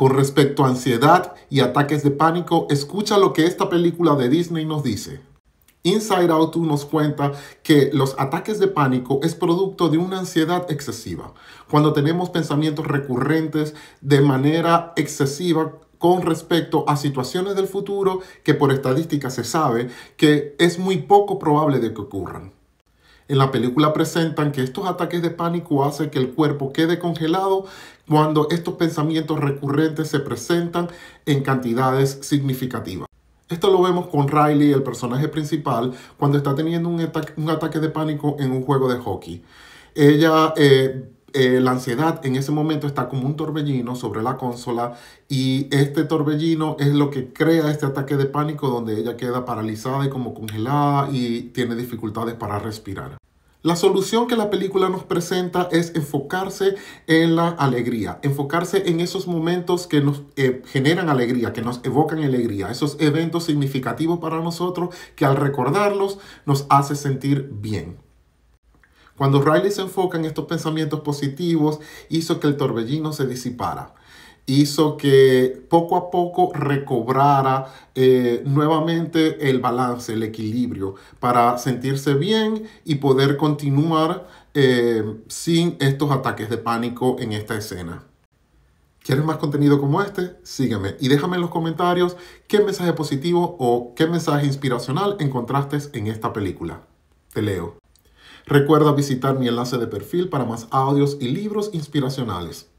Con respecto a ansiedad y ataques de pánico, escucha lo que esta película de Disney nos dice. Inside Out 2 nos cuenta que los ataques de pánico es producto de una ansiedad excesiva, cuando tenemos pensamientos recurrentes de manera excesiva con respecto a situaciones del futuro que por estadística se sabe que es muy poco probable de que ocurran. En la película presentan que estos ataques de pánico hacen que el cuerpo quede congelado cuando estos pensamientos recurrentes se presentan en cantidades significativas. Esto lo vemos con Riley, el personaje principal, cuando está teniendo un, ataque, de pánico en un juego de hockey. Ella eh, eh, la ansiedad en ese momento está como un torbellino sobre la consola y este torbellino es lo que crea este ataque de pánico donde ella queda paralizada y como congelada y tiene dificultades para respirar. La solución que la película nos presenta es enfocarse en la alegría, enfocarse en esos momentos que nos eh, generan alegría, que nos evocan alegría, esos eventos significativos para nosotros que al recordarlos nos hace sentir bien. Cuando Riley se enfoca en estos pensamientos positivos, hizo que el torbellino se disipara hizo que poco a poco recobrara eh, nuevamente el balance, el equilibrio, para sentirse bien y poder continuar eh, sin estos ataques de pánico en esta escena. ¿Quieres más contenido como este? Sígueme y déjame en los comentarios qué mensaje positivo o qué mensaje inspiracional encontraste en esta película. Te leo. Recuerda visitar mi enlace de perfil para más audios y libros inspiracionales.